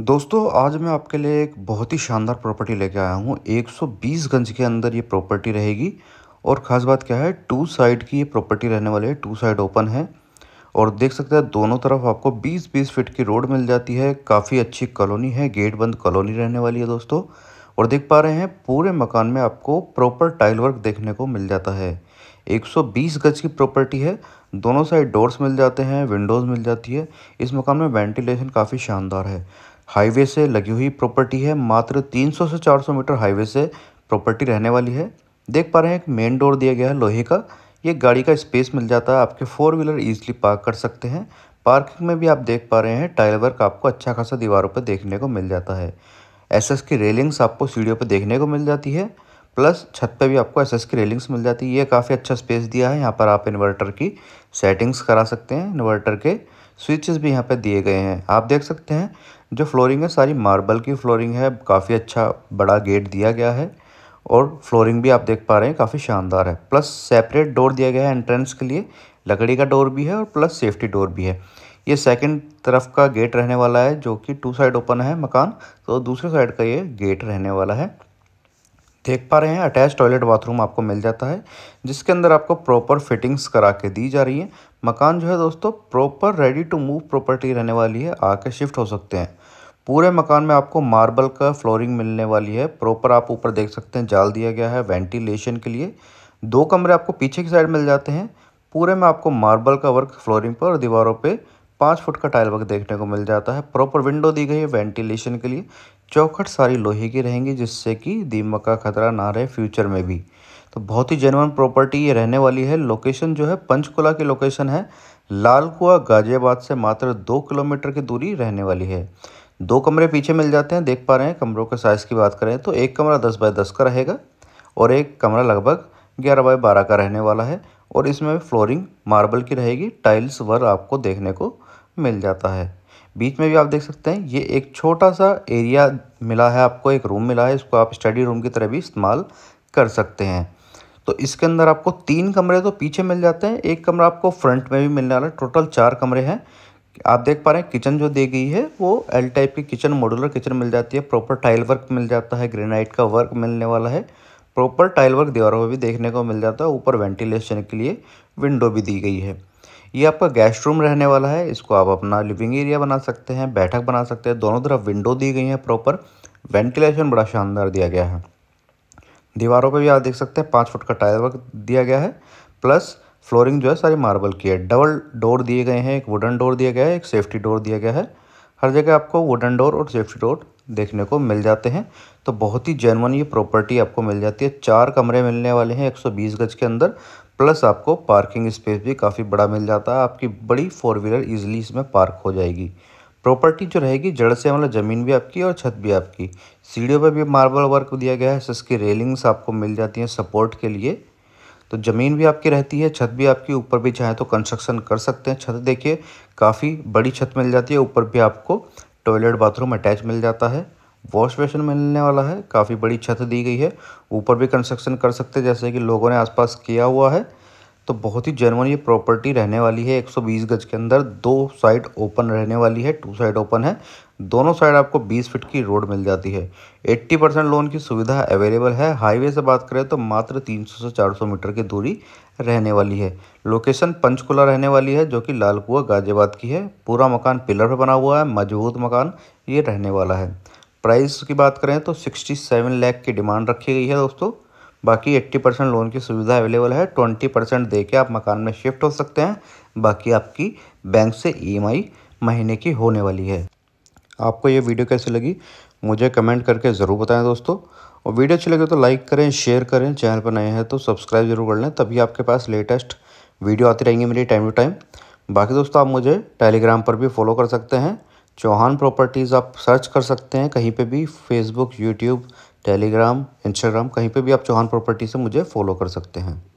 दोस्तों आज मैं आपके लिए एक बहुत ही शानदार प्रॉपर्टी लेके आया हूँ 120 गंज के अंदर ये प्रॉपर्टी रहेगी और ख़ास बात क्या है टू साइड की ये प्रॉपर्टी रहने वाली है टू साइड ओपन है और देख सकते हैं दोनों तरफ आपको 20-20 फीट की रोड मिल जाती है काफ़ी अच्छी कॉलोनी है गेट बंद कॉलोनी रहने वाली है दोस्तों और देख पा रहे हैं पूरे मकान में आपको प्रॉपर टाइल वर्क देखने को मिल जाता है 120 गज की प्रॉपर्टी है दोनों साइड डोर्स मिल जाते हैं विंडोज़ मिल जाती है इस मकान में वेंटिलेशन काफ़ी शानदार है हाईवे से लगी हुई प्रॉपर्टी है मात्र 300 से 400 मीटर हाईवे से प्रॉपर्टी रहने वाली है देख पा रहे हैं एक मेन डोर दिया गया है लोहे का ये गाड़ी का स्पेस मिल जाता है आपके फोर व्हीलर ईजिली पार्क कर सकते हैं पार्किंग में भी आप देख पा रहे हैं टाइल वर्क आपको अच्छा खासा दीवारों पर देखने को मिल जाता है एसएस की रेलिंग्स आपको सीढ़ियों पर देखने को मिल जाती है प्लस छत पर भी आपको एसएस की रेलिंग्स मिल जाती है ये काफ़ी अच्छा स्पेस दिया है यहाँ पर आप इन्वर्टर की सेटिंग्स करा सकते हैं इन्वर्टर के स्विचेस भी यहाँ पे दिए गए हैं आप देख सकते हैं जो फ्लोरिंग है सारी मार्बल की फ्लोरिंग है काफ़ी अच्छा बड़ा गेट दिया गया है और फ्लोरिंग भी आप देख पा रहे हैं काफ़ी शानदार है प्लस सेपरेट डोर दिया गया है एंट्रेंस के लिए लकड़ी का डोर भी है और प्लस सेफ्टी डोर भी है ये सेकेंड तरफ का गेट रहने वाला है जो कि टू साइड ओपन है मकान तो दूसरे साइड का ये गेट रहने वाला है देख पा रहे हैं अटैच टॉयलेट बाथरूम आपको मिल जाता है जिसके अंदर आपको प्रॉपर फिटिंग्स करा के दी जा रही है मकान जो है दोस्तों proper ready to move property रहने वाली है आके शिफ्ट हो सकते हैं पूरे मकान में आपको मार्बल का फ्लोरिंग मिलने वाली है प्रॉपर आप ऊपर देख सकते हैं जाल दिया गया है वेंटिलेशन के लिए दो कमरे आपको पीछे की साइड मिल जाते हैं पूरे में आपको मार्बल का वर्क फ्लोरिंग पर और दीवारों पर पाँच फुट का टाइल वर्क देखने को मिल जाता है प्रॉपर विंडो दी गई है वेंटिलेशन के लिए चौखट सारी लोहे की रहेंगी जिससे कि दीमक का खतरा ना रहे फ्यूचर में भी तो बहुत ही जेनवन प्रॉपर्टी ये रहने वाली है लोकेशन जो है पंचकुला की लोकेशन है लाल कुआ गाजियाबाद से मात्र दो किलोमीटर की दूरी रहने वाली है दो कमरे पीछे मिल जाते हैं देख पा रहे हैं कमरों के साइज़ की बात करें तो एक कमरा दस बाय दस का रहेगा और एक कमरा लगभग ग्यारह बाय बारह का रहने वाला है और इसमें फ्लोरिंग मार्बल की रहेगी टाइल्स वर्क आपको देखने को मिल जाता है बीच में भी आप देख सकते हैं ये एक छोटा सा एरिया मिला है आपको एक रूम मिला है इसको आप स्टडी रूम की तरह भी इस्तेमाल कर सकते हैं तो इसके अंदर आपको तीन कमरे तो पीछे मिल जाते हैं एक कमरा आपको फ्रंट में भी मिलने वाला है टोटल चार कमरे हैं आप देख पा रहे हैं किचन जो दी गई है वो एल टाइप की किचन मॉडुलर किचन मिल जाती है प्रॉपर टाइल वर्क मिल जाता है ग्रेनाइट का वर्क मिलने वाला है प्रॉपर टाइल वर्क दीवारों में भी देखने को मिल जाता है ऊपर वेंटिलेशन के लिए विंडो भी दी गई है ये आपका गेस्ट रूम रहने वाला है इसको आप अपना लिविंग एरिया बना सकते हैं बैठक बना सकते हैं दोनों तरफ विंडो दी गई है प्रॉपर वेंटिलेशन बड़ा शानदार दिया गया है दीवारों पर भी आप देख सकते हैं पाँच फुट का टाइल वर्क दिया गया है प्लस फ्लोरिंग जो है सारी मार्बल की है डबल डोर दिए गए हैं एक वुडन डोर दिया गया है एक सेफ्टी डोर दिया गया है हर जगह आपको वुडन डोर और सेफ्टी डोर देखने को मिल जाते हैं तो बहुत ही जेनवन ये प्रॉपर्टी आपको मिल जाती है चार कमरे मिलने वाले हैं 120 गज के अंदर प्लस आपको पार्किंग स्पेस भी काफ़ी बड़ा मिल जाता है आपकी बड़ी फोर व्हीलर ईजिली इसमें पार्क हो जाएगी प्रॉपर्टी जो रहेगी जड़ से मतलब ज़मीन भी आपकी और छत भी आपकी सीढ़ियों पर भी मार्बल वर्क दिया गया है इसकी रेलिंग्स आपको मिल जाती हैं सपोर्ट के लिए तो ज़मीन भी आपकी रहती है छत भी आपकी ऊपर भी चाहे तो कंस्ट्रक्शन कर सकते हैं छत देखिए काफ़ी बड़ी छत मिल जाती है ऊपर भी आपको टॉयलेट बाथरूम अटैच मिल जाता है वॉश बेसिन मिलने वाला है काफ़ी बड़ी छत दी गई है ऊपर भी कंस्ट्रक्शन कर सकते हैं जैसे कि लोगों ने आसपास किया हुआ है तो बहुत ही जर्मन ये प्रॉपर्टी रहने वाली है 120 गज के अंदर दो साइड ओपन रहने वाली है टू साइड ओपन है दोनों साइड आपको 20 फीट की रोड मिल जाती है 80 परसेंट लोन की सुविधा अवेलेबल है हाईवे से बात करें तो मात्र 300 से 400 मीटर की दूरी रहने वाली है लोकेशन पंचकुला रहने वाली है जो कि कुआ गाजियाबाद की है पूरा मकान पिलर पर बना हुआ है मजबूत मकान ये रहने वाला है प्राइस की बात करें तो सिक्सटी सेवन लैख की डिमांड रखी गई है दोस्तों बाकी एट्टी परसेंट लोन की सुविधा अवेलेबल है ट्वेंटी परसेंट दे के आप मकान में शिफ्ट हो सकते हैं बाकी आपकी बैंक से ई महीने की होने वाली है आपको ये वीडियो कैसी लगी मुझे कमेंट करके ज़रूर बताएं दोस्तों और वीडियो अच्छी लगे तो लाइक करें शेयर करें चैनल पर नए हैं तो सब्सक्राइब जरूर कर लें तभी आपके पास लेटेस्ट वीडियो आती रहेंगी मेरी टाइम टू टाइम बाकी दोस्तों आप मुझे टेलीग्राम पर भी फॉलो कर सकते हैं चौहान प्रॉपर्टीज़ आप सर्च कर सकते हैं कहीं पे भी फेसबुक यूट्यूब टेलीग्राम इंस्टाग्राम कहीं पे भी आप चौहान प्रॉपर्टी से मुझे फॉलो कर सकते हैं